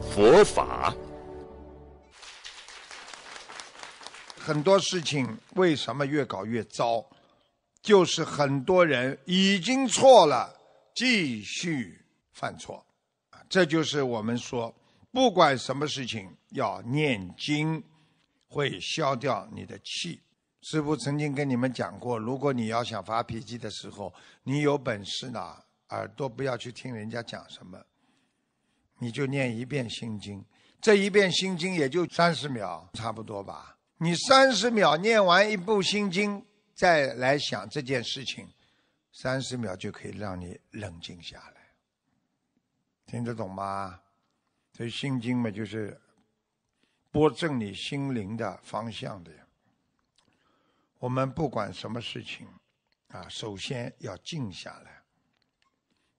佛法，很多事情为什么越搞越糟，就是很多人已经错了，继续犯错，这就是我们说，不管什么事情要念经，会消掉你的气。师父曾经跟你们讲过，如果你要想发脾气的时候，你有本事呢，耳朵不要去听人家讲什么。你就念一遍心经，这一遍心经也就三十秒，差不多吧。你三十秒念完一部心经，再来想这件事情，三十秒就可以让你冷静下来，听得懂吗？所以心经嘛，就是拨正你心灵的方向的。我们不管什么事情，啊，首先要静下来，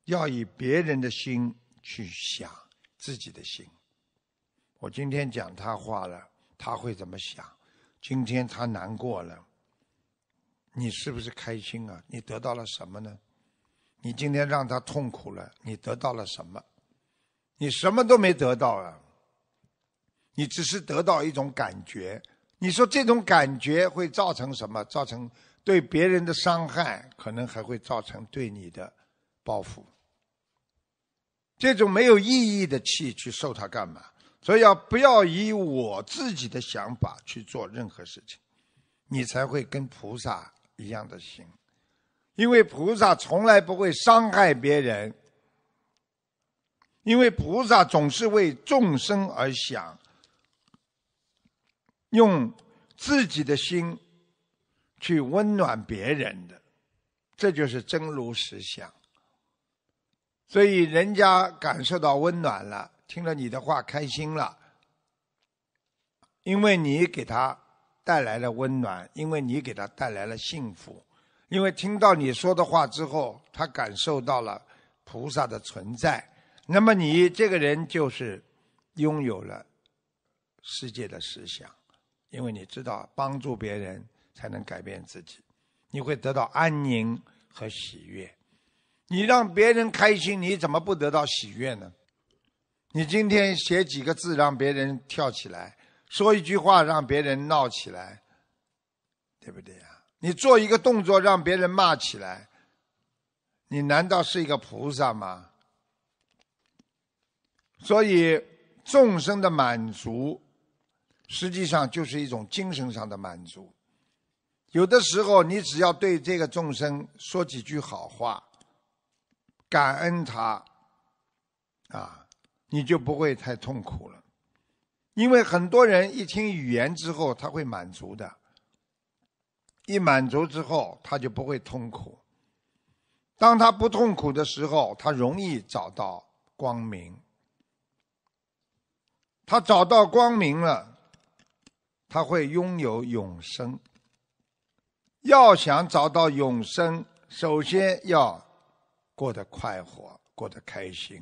要以别人的心去想。自己的心，我今天讲他话了，他会怎么想？今天他难过了，你是不是开心啊？你得到了什么呢？你今天让他痛苦了，你得到了什么？你什么都没得到啊！你只是得到一种感觉。你说这种感觉会造成什么？造成对别人的伤害，可能还会造成对你的报复。这种没有意义的气去受它干嘛？所以要不要以我自己的想法去做任何事情，你才会跟菩萨一样的心，因为菩萨从来不会伤害别人，因为菩萨总是为众生而想，用自己的心去温暖别人的，这就是真如实相。所以，人家感受到温暖了，听了你的话开心了，因为你给他带来了温暖，因为你给他带来了幸福，因为听到你说的话之后，他感受到了菩萨的存在。那么，你这个人就是拥有了世界的思想，因为你知道帮助别人才能改变自己，你会得到安宁和喜悦。你让别人开心，你怎么不得到喜悦呢？你今天写几个字让别人跳起来，说一句话让别人闹起来，对不对呀？你做一个动作让别人骂起来，你难道是一个菩萨吗？所以众生的满足，实际上就是一种精神上的满足。有的时候，你只要对这个众生说几句好话。感恩他，啊，你就不会太痛苦了。因为很多人一听语言之后，他会满足的。一满足之后，他就不会痛苦。当他不痛苦的时候，他容易找到光明。他找到光明了，他会拥有永生。要想找到永生，首先要。过得快活，过得开心，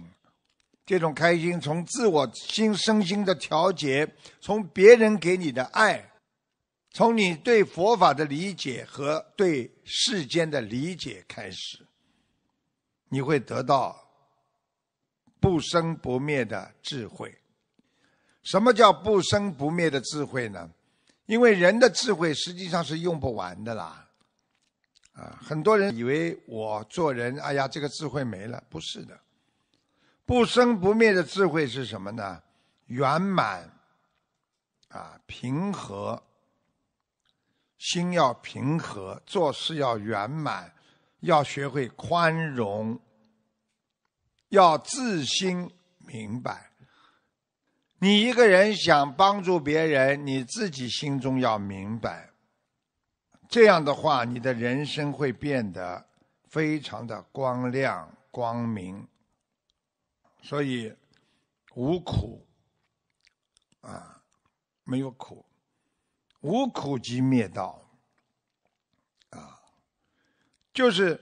这种开心从自我心身心的调节，从别人给你的爱，从你对佛法的理解和对世间的理解开始，你会得到不生不灭的智慧。什么叫不生不灭的智慧呢？因为人的智慧实际上是用不完的啦。啊，很多人以为我做人，哎呀，这个智慧没了，不是的。不生不灭的智慧是什么呢？圆满，啊，平和。心要平和，做事要圆满，要学会宽容，要自心明白。你一个人想帮助别人，你自己心中要明白。这样的话，你的人生会变得非常的光亮光明，所以无苦啊，没有苦，无苦即灭道啊，就是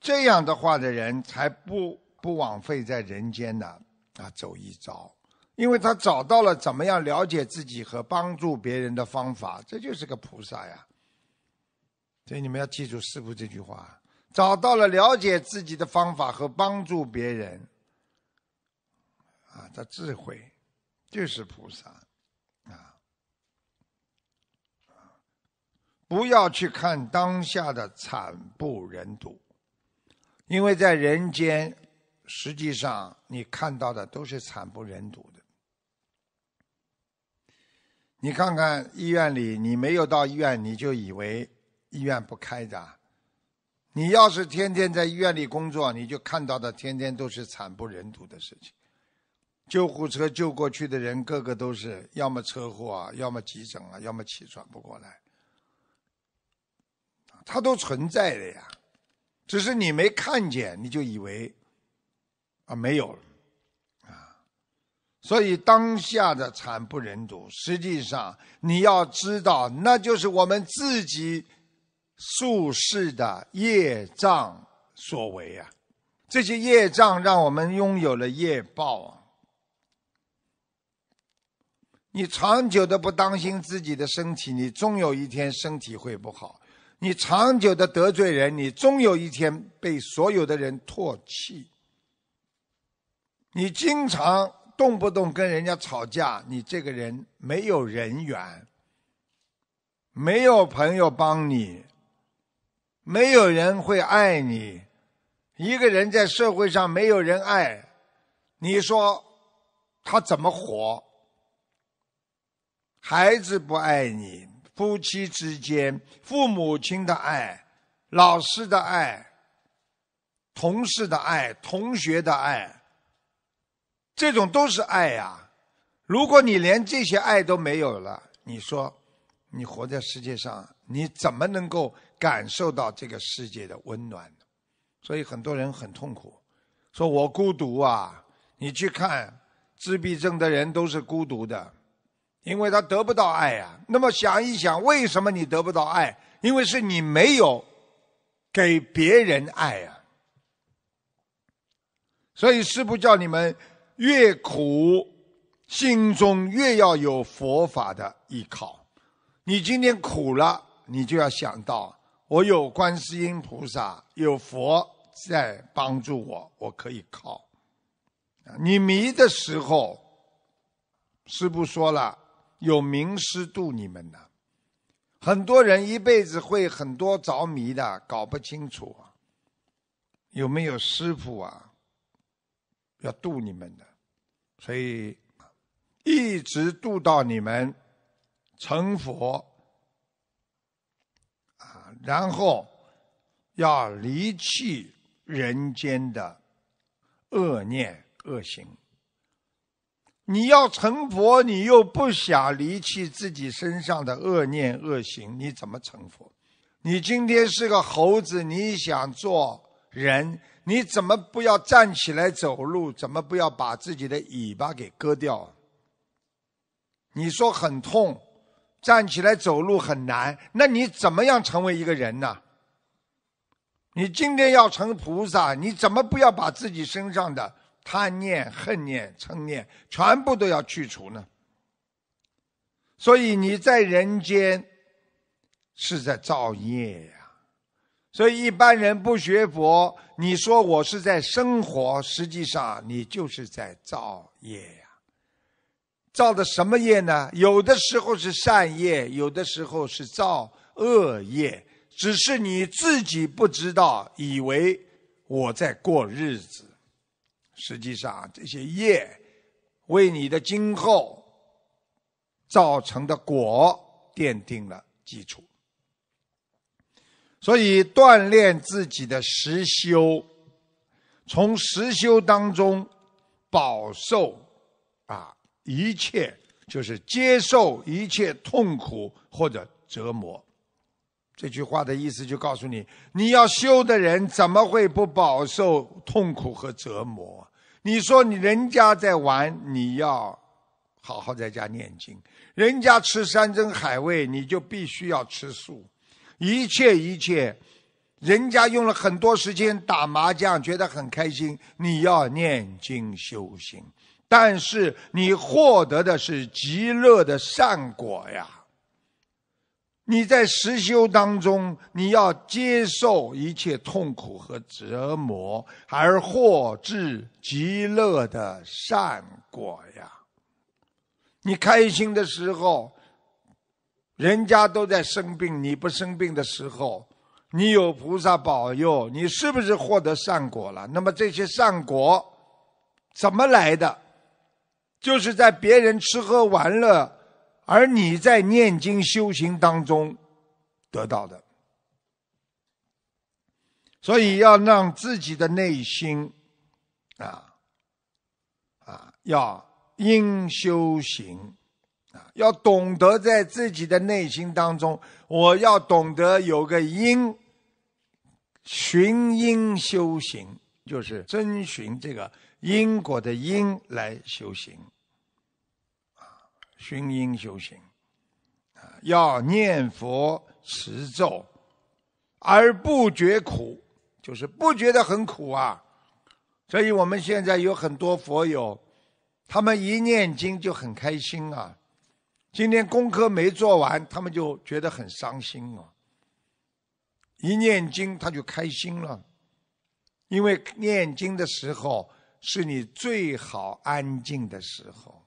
这样的话的人才不不枉费在人间呢啊走一遭，因为他找到了怎么样了解自己和帮助别人的方法，这就是个菩萨呀。所以你们要记住师傅这句话：找到了了解自己的方法和帮助别人，啊，这智慧就是菩萨，啊，不要去看当下的惨不忍睹，因为在人间，实际上你看到的都是惨不忍睹的。你看看医院里，你没有到医院，你就以为。医院不开的，你要是天天在医院里工作，你就看到的天天都是惨不忍睹的事情。救护车救过去的人，个个都是要么车祸，啊，要么急诊啊，要么气喘不过来，他都存在的呀，只是你没看见，你就以为，啊没有了，啊，所以当下的惨不忍睹，实际上你要知道，那就是我们自己。宿世的业障所为啊，这些业障让我们拥有了业报。啊。你长久的不当心自己的身体，你终有一天身体会不好；你长久的得罪人，你终有一天被所有的人唾弃；你经常动不动跟人家吵架，你这个人没有人缘，没有朋友帮你。没有人会爱你，一个人在社会上没有人爱，你说他怎么活？孩子不爱你，夫妻之间、父母亲的爱、老师的爱、同事的爱、同学的爱，这种都是爱呀。如果你连这些爱都没有了，你说你活在世界上，你怎么能够？感受到这个世界的温暖，所以很多人很痛苦，说我孤独啊！你去看自闭症的人都是孤独的，因为他得不到爱啊。那么想一想，为什么你得不到爱？因为是你没有给别人爱啊。所以师父叫你们，越苦，心中越要有佛法的依靠。你今天苦了，你就要想到。我有观世音菩萨，有佛在帮助我，我可以靠。你迷的时候，师傅说了，有名师度你们的。很多人一辈子会很多着迷的，搞不清楚有没有师傅啊，要度你们的，所以一直度到你们成佛。然后要离弃人间的恶念恶行。你要成佛，你又不想离弃自己身上的恶念恶行，你怎么成佛？你今天是个猴子，你想做人，你怎么不要站起来走路？怎么不要把自己的尾巴给割掉？你说很痛。站起来走路很难，那你怎么样成为一个人呢？你今天要成菩萨，你怎么不要把自己身上的贪念、恨念、嗔念全部都要去除呢？所以你在人间是在造业呀。所以一般人不学佛，你说我是在生活，实际上你就是在造业。造的什么业呢？有的时候是善业，有的时候是造恶业，只是你自己不知道，以为我在过日子。实际上，这些业为你的今后造成的果奠定了基础。所以，锻炼自己的实修，从实修当中饱受啊。一切就是接受一切痛苦或者折磨，这句话的意思就告诉你：你要修的人怎么会不饱受痛苦和折磨？你说你人家在玩，你要好好在家念经；人家吃山珍海味，你就必须要吃素。一切一切，人家用了很多时间打麻将，觉得很开心，你要念经修行。但是你获得的是极乐的善果呀！你在实修当中，你要接受一切痛苦和折磨，而获至极乐的善果呀！你开心的时候，人家都在生病，你不生病的时候，你有菩萨保佑，你是不是获得善果了？那么这些善果怎么来的？就是在别人吃喝玩乐，而你在念经修行当中得到的。所以要让自己的内心，啊，啊，要因修行，啊，要懂得在自己的内心当中，我要懂得有个因，循因修行，就是遵循这个因果的因来修行。熏因修行，啊，要念佛持咒而不觉苦，就是不觉得很苦啊。所以我们现在有很多佛友，他们一念经就很开心啊。今天功课没做完，他们就觉得很伤心啊。一念经他就开心了，因为念经的时候是你最好安静的时候。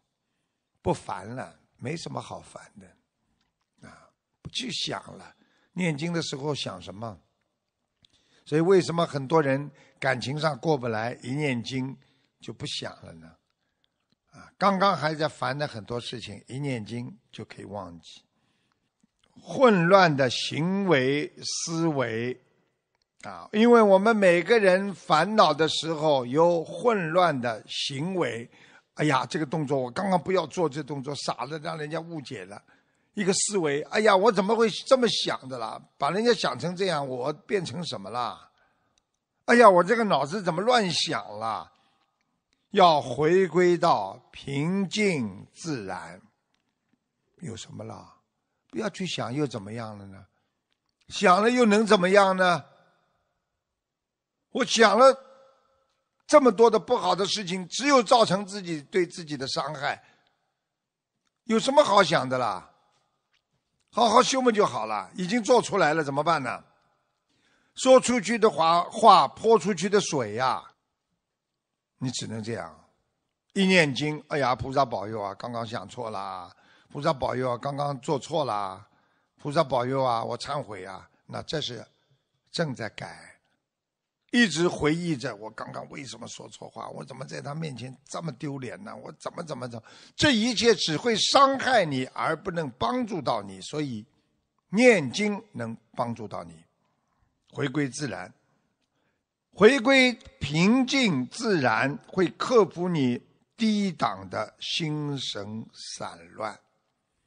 不烦了，没什么好烦的，啊，不去想了。念经的时候想什么？所以为什么很多人感情上过不来，一念经就不想了呢？啊，刚刚还在烦的很多事情，一念经就可以忘记。混乱的行为思维，啊，因为我们每个人烦恼的时候有混乱的行为。哎呀，这个动作我刚刚不要做，这动作傻的让人家误解了，一个思维。哎呀，我怎么会这么想的啦？把人家想成这样，我变成什么啦？哎呀，我这个脑子怎么乱想了？要回归到平静自然，有什么啦？不要去想，又怎么样了呢？想了又能怎么样呢？我想了。这么多的不好的事情，只有造成自己对自己的伤害，有什么好想的啦？好好修嘛就好了。已经做出来了，怎么办呢？说出去的话，话泼出去的水呀。你只能这样，一念经，哎呀，菩萨保佑啊！刚刚想错啦，菩萨保佑啊！刚刚做错啦，菩萨保佑啊！我忏悔啊！那这是正在改。一直回忆着我刚刚为什么说错话，我怎么在他面前这么丢脸呢？我怎么怎么怎么，这一切只会伤害你而不能帮助到你。所以，念经能帮助到你，回归自然，回归平静，自然会克服你低档的心神散乱，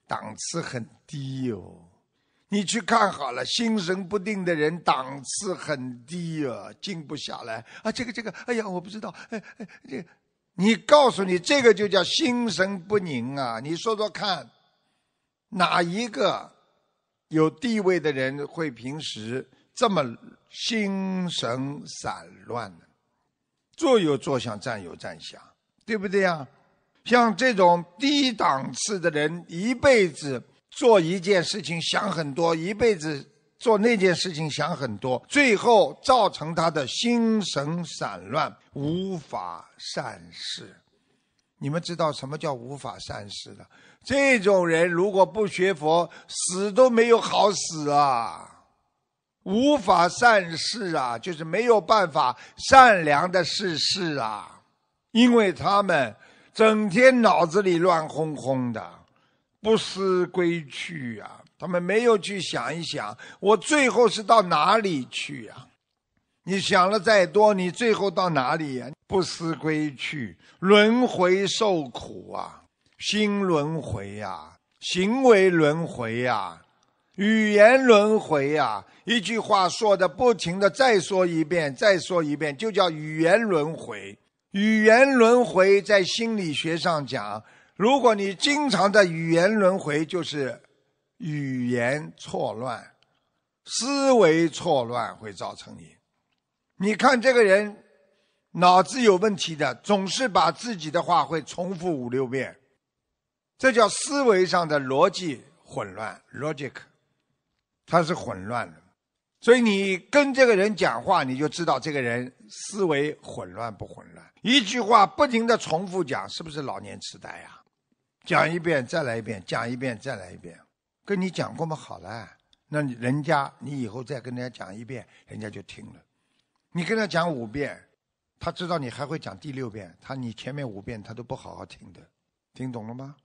档次很低哟。你去看好了，心神不定的人档次很低啊，静不下来啊。这个这个，哎呀，我不知道。哎哎，这，你告诉你，这个就叫心神不宁啊。你说说看，哪一个有地位的人会平时这么心神散乱呢？坐有坐相，站有站相，对不对呀？像这种低档次的人，一辈子。做一件事情想很多，一辈子做那件事情想很多，最后造成他的心神散乱，无法善事。你们知道什么叫无法善事的？这种人如果不学佛，死都没有好死啊！无法善事啊，就是没有办法善良的事事啊，因为他们整天脑子里乱哄哄的。不思归去呀，他们没有去想一想，我最后是到哪里去呀？你想了再多，你最后到哪里呀？不思归去，轮回受苦啊！心轮回呀，行为轮回呀，语言轮回呀，一句话说的不停的再说一遍，再说一遍，就叫语言轮回。语言轮回在心理学上讲。如果你经常的语言轮回，就是语言错乱、思维错乱会造成你。你看这个人脑子有问题的，总是把自己的话会重复五六遍，这叫思维上的逻辑混乱 （logic），它是混乱的。所以你跟这个人讲话，你就知道这个人思维混乱不混乱。一句话不停的重复讲，是不是老年痴呆呀？讲一遍再来一遍，讲一遍再来一遍，跟你讲过吗？好了，那人家你以后再跟人家讲一遍，人家就听了。你跟他讲五遍，他知道你还会讲第六遍。他你前面五遍他都不好好听的，听懂了吗？